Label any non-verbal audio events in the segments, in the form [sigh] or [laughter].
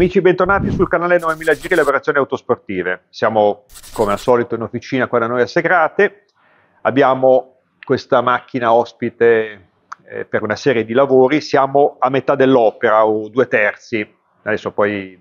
Amici, bentornati sul canale 9000 Giri Lavorazioni Autosportive. Siamo come al solito in officina qua da noi a Segrate. Abbiamo questa macchina ospite eh, per una serie di lavori. Siamo a metà dell'opera o due terzi. Adesso poi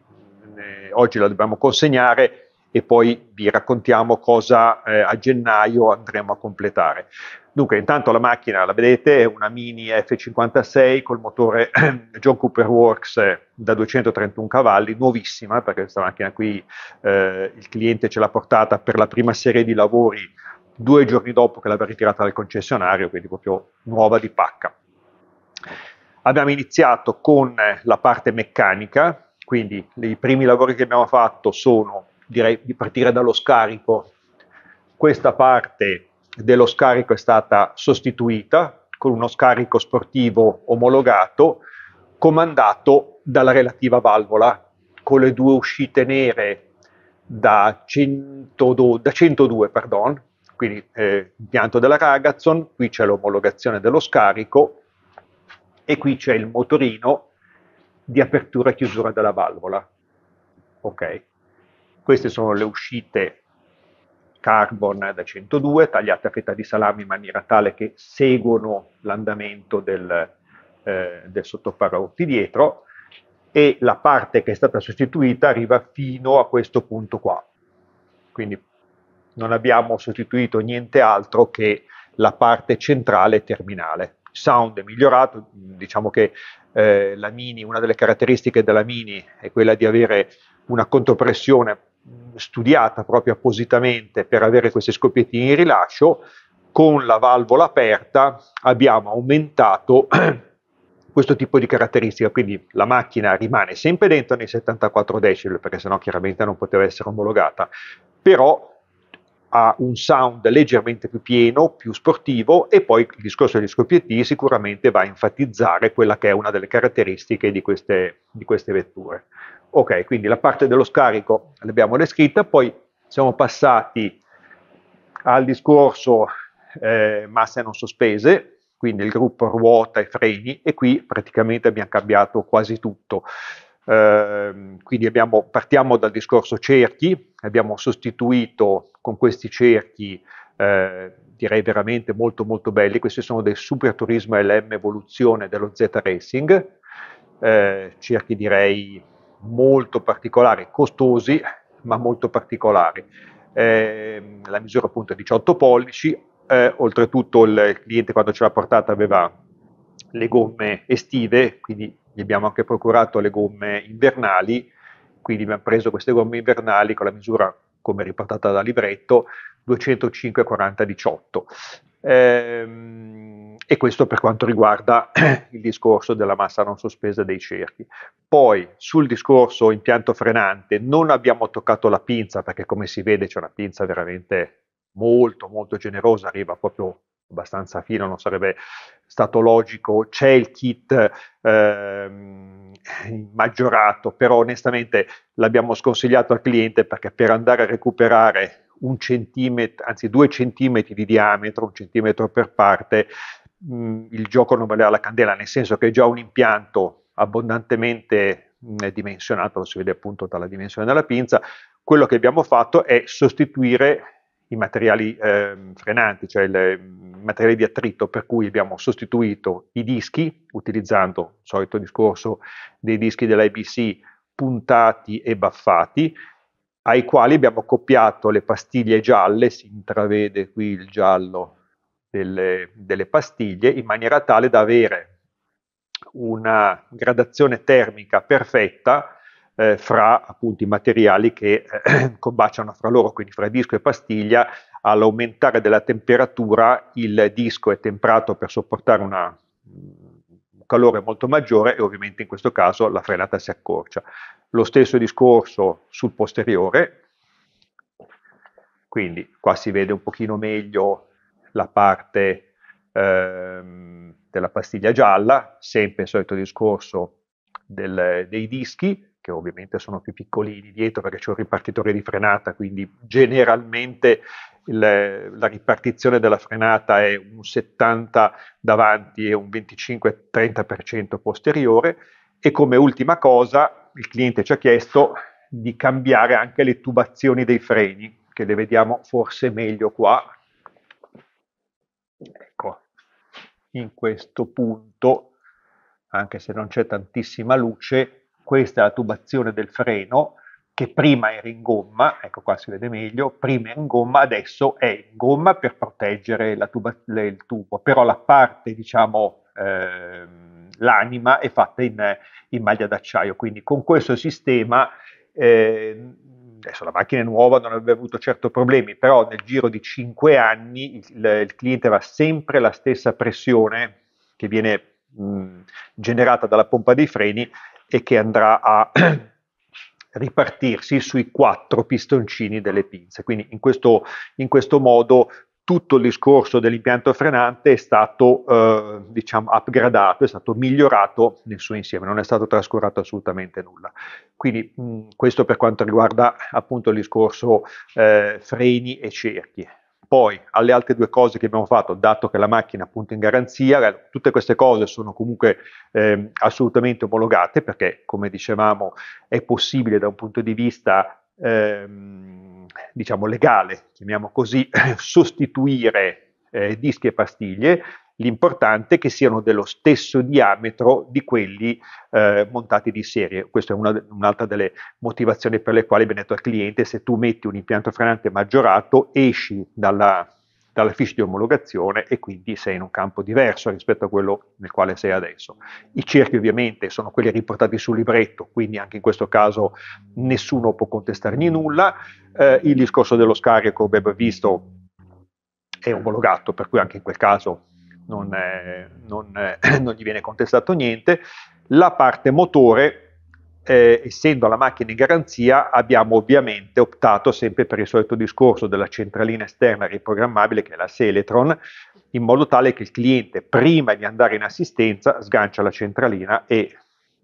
eh, oggi la dobbiamo consegnare e poi vi raccontiamo cosa eh, a gennaio andremo a completare. Dunque, intanto la macchina, la vedete, è una Mini F56 col motore [clears throat] John Cooper Works eh, da 231 cavalli, nuovissima, perché questa macchina qui eh, il cliente ce l'ha portata per la prima serie di lavori due giorni dopo che l'aveva ritirata dal concessionario, quindi proprio nuova di pacca. Abbiamo iniziato con la parte meccanica, quindi i primi lavori che abbiamo fatto sono direi di partire dallo scarico. Questa parte dello scarico è stata sostituita con uno scarico sportivo omologato comandato dalla relativa valvola con le due uscite nere da, 102, da 102 pardon, quindi eh, impianto della Ragazon, qui c'è l'omologazione dello scarico e qui c'è il motorino di apertura e chiusura della valvola. Okay. Queste sono le uscite carbon da 102 tagliate a fetta di salame in maniera tale che seguono l'andamento del, eh, del sottoparotti dietro e la parte che è stata sostituita arriva fino a questo punto qua. Quindi non abbiamo sostituito niente altro che la parte centrale e terminale. Sound è migliorato, diciamo che eh, la Mini, una delle caratteristiche della Mini è quella di avere una contropressione studiata proprio appositamente per avere questi scoppietti in rilascio, con la valvola aperta abbiamo aumentato [clears throat] questo tipo di caratteristica, quindi la macchina rimane sempre dentro nei 74 decibel, perché sennò chiaramente non poteva essere omologata, però ha un sound leggermente più pieno, più sportivo e poi il discorso degli scoppietti sicuramente va a enfatizzare quella che è una delle caratteristiche di queste, di queste vetture. Ok, quindi la parte dello scarico l'abbiamo descritta, poi siamo passati al discorso eh, masse non sospese, quindi il gruppo ruota e freni e qui praticamente abbiamo cambiato quasi tutto. Eh, quindi abbiamo, partiamo dal discorso cerchi, abbiamo sostituito con questi cerchi eh, direi veramente molto molto belli, questi sono del Super Turismo LM evoluzione dello Z Racing, eh, cerchi direi molto particolari, costosi ma molto particolari. Eh, la misura appunto è 18 pollici, eh, oltretutto il cliente quando ce l'ha portata aveva le gomme estive, quindi gli abbiamo anche procurato le gomme invernali, quindi abbiamo preso queste gomme invernali con la misura come riportata da libretto 205 40 18. Eh, e questo per quanto riguarda [clears throat] il discorso della massa non sospesa dei cerchi. Poi sul discorso impianto frenante non abbiamo toccato la pinza perché come si vede c'è una pinza veramente molto molto generosa, arriva proprio abbastanza fino, non sarebbe stato logico, c'è il kit ehm, maggiorato, però onestamente l'abbiamo sconsigliato al cliente perché per andare a recuperare un centimetro, anzi due centimetri di diametro, un centimetro per parte, mh, mm, il gioco non valeva la candela, nel senso che è già un impianto abbondantemente mh, mm, dimensionato, lo si vede appunto dalla dimensione della pinza, quello che abbiamo fatto è sostituire i materiali eh, frenanti, cioè i materiali di attrito, per cui abbiamo sostituito i dischi, utilizzando il solito discorso dei dischi dell'IBC puntati e baffati, ai quali abbiamo accoppiato le pastiglie gialle, si intravede qui il giallo delle, delle pastiglie in maniera tale da avere una gradazione termica perfetta eh, fra appunto i materiali che eh, [clears throat] combaciano fra loro, quindi fra disco e pastiglia, all'aumentare della temperatura il disco è temperato per sopportare una, un calore molto maggiore e ovviamente in questo caso la frenata si accorcia. Lo stesso discorso sul posteriore, quindi qua si vede un pochino meglio la parte ehm, della pastiglia gialla, sempre il solito discorso del, dei dischi, che ovviamente sono più piccolini dietro perché c'è un ripartitore di frenata, quindi generalmente il, la ripartizione della frenata è un 70 davanti e un 25-30% posteriore e come ultima cosa il cliente ci ha chiesto di cambiare anche le tubazioni dei freni, che le vediamo forse meglio qua, Ecco, in questo punto, anche se non c'è tantissima luce, questa è la tubazione del freno che prima era in gomma, ecco qua si vede meglio, prima era in gomma, adesso è in gomma per proteggere tuba, le, il tubo, però la parte, diciamo, ehm, l'anima è fatta in, in maglia d'acciaio, quindi con questo sistema eh, adesso la macchina è nuova, non avrebbe avuto certo problemi, però nel giro di 5 anni il, il cliente aveva sempre la stessa pressione che viene mh, generata dalla pompa dei freni e che andrà a [clears throat] ripartirsi sui quattro pistoncini delle pinze. Quindi in questo, in questo modo tutto il discorso dell'impianto frenante è stato eh, diciamo, upgradato, è stato migliorato nel suo insieme, non è stato trascurato assolutamente nulla. Quindi mh, mm, questo per quanto riguarda appunto il discorso eh, freni e cerchi. Poi alle altre due cose che abbiamo fatto, dato che la macchina è appunto in garanzia, eh, tutte queste cose sono comunque eh, assolutamente omologate perché come dicevamo è possibile da un punto di vista ehm, diciamo legale, chiamiamo così, [laughs] sostituire eh, dischi e pastiglie, l'importante è che siano dello stesso diametro di quelli eh, montati di serie. Questa è una, un'altra delle motivazioni per le quali viene detto al cliente se tu metti un impianto frenante maggiorato esci dalla, dalla fiche di omologazione e quindi sei in un campo diverso rispetto a quello nel quale sei adesso. I cerchi ovviamente sono quelli riportati sul libretto, quindi anche in questo caso nessuno può contestargli nulla. Eh, il discorso dello scarico, come abbiamo visto, è omologato, per cui anche in quel caso non, eh, non, eh, [coughs] non gli viene contestato niente. La parte motore eh, essendo la macchina in garanzia, abbiamo ovviamente optato sempre per il solito discorso della centralina esterna riprogrammabile, che è la Seletron, in modo tale che il cliente, prima di andare in assistenza, sgancia la centralina e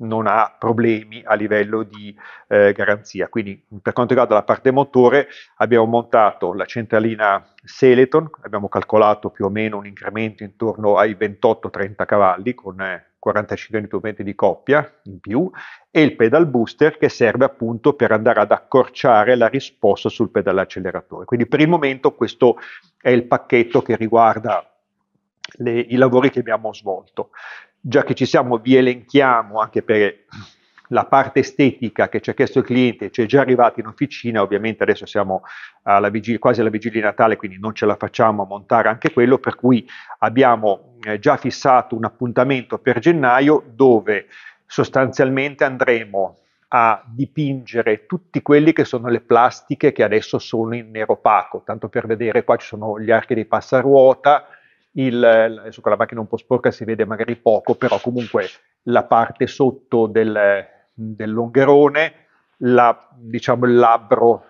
non ha problemi a livello di eh, garanzia. Quindi per quanto riguarda la parte motore abbiamo montato la centralina Seleton, abbiamo calcolato più o meno un incremento intorno ai 28-30 cavalli con eh, 45 Nm di coppia in più e il pedal booster che serve appunto per andare ad accorciare la risposta sul acceleratore. Quindi per il momento questo è il pacchetto che riguarda le, i lavori che abbiamo svolto già che ci siamo, vi elenchiamo anche per la parte estetica che ci ha chiesto il cliente, ci è già arrivato in officina, ovviamente adesso siamo alla vigilia, quasi alla vigilia di Natale, quindi non ce la facciamo a montare anche quello, per cui abbiamo eh, già fissato un appuntamento per gennaio dove sostanzialmente andremo a dipingere tutti quelli che sono le plastiche che adesso sono in nero opaco, tanto per vedere qua ci sono gli archi di passaruota, il, so la macchina un po' sporca si vede magari poco, però comunque la parte sotto del, dell'ongherone, la, diciamo, il labbro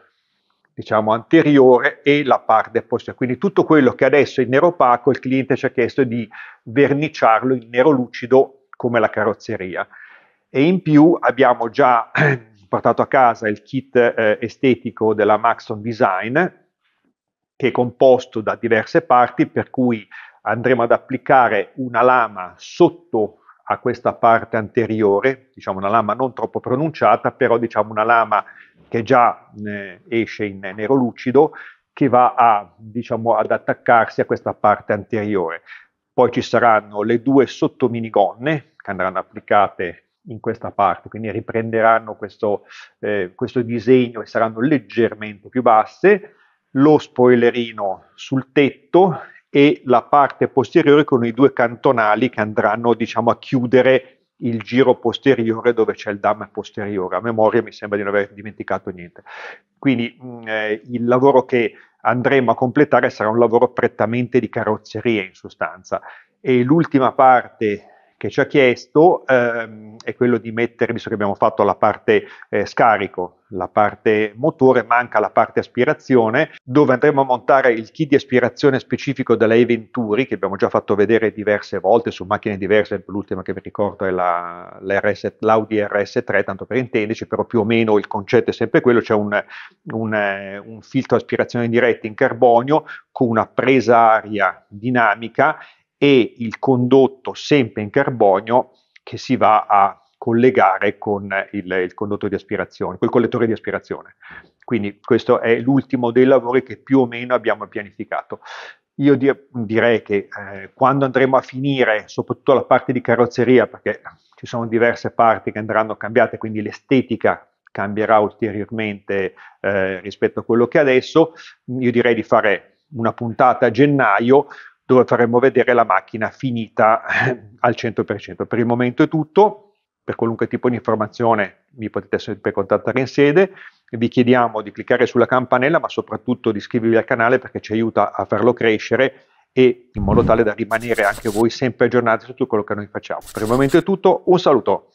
diciamo, anteriore e la parte posteriore. Quindi tutto quello che adesso è nero opaco, il cliente ci ha chiesto di verniciarlo in nero lucido come la carrozzeria. E in più abbiamo già [clears throat] portato a casa il kit eh, estetico della Maxon Design, che è composto da diverse parti, per cui andremo ad applicare una lama sotto a questa parte anteriore, diciamo una lama non troppo pronunciata, però diciamo una lama che già eh, esce in nero lucido, che va a, diciamo, ad attaccarsi a questa parte anteriore. Poi ci saranno le due sottominigonne che andranno applicate in questa parte, quindi riprenderanno questo, eh, questo disegno e saranno leggermente più basse, lo spoilerino sul tetto e la parte posteriore con i due cantonali che andranno diciamo, a chiudere il giro posteriore dove c'è il dam posteriore. A memoria mi sembra di non aver dimenticato niente. Quindi mm, eh, il lavoro che andremo a completare sarà un lavoro prettamente di carrozzeria in sostanza e l'ultima parte che ci ha chiesto ehm, è quello di mettere, visto che abbiamo fatto la parte eh, scarico, la parte motore, manca la parte aspirazione, dove andremo a montare il kit di aspirazione specifico della Eventuri, che abbiamo già fatto vedere diverse volte su macchine diverse, l'ultima che vi ricordo è la, RS, l'Audi RS3, tanto per intenderci, però più o meno il concetto è sempre quello, c'è un, un, eh, un filtro aspirazione diretta in carbonio con una presa aria dinamica e il condotto sempre in carbonio che si va a collegare con il, il condotto di aspirazione, col collettore di aspirazione. Quindi questo è l'ultimo dei lavori che più o meno abbiamo pianificato. Io direi che eh, quando andremo a finire, soprattutto la parte di carrozzeria, perché ci sono diverse parti che andranno cambiate, quindi l'estetica cambierà ulteriormente eh, rispetto a quello che è adesso, io direi di fare una puntata a gennaio dove faremo vedere la macchina finita eh, al 100%. Per il momento è tutto, per qualunque tipo di informazione mi potete sempre contattare in sede, vi chiediamo di cliccare sulla campanella ma soprattutto di iscrivervi al canale perché ci aiuta a farlo crescere e in modo tale da rimanere anche voi sempre aggiornati su tutto quello che noi facciamo. Per il momento è tutto, un saluto!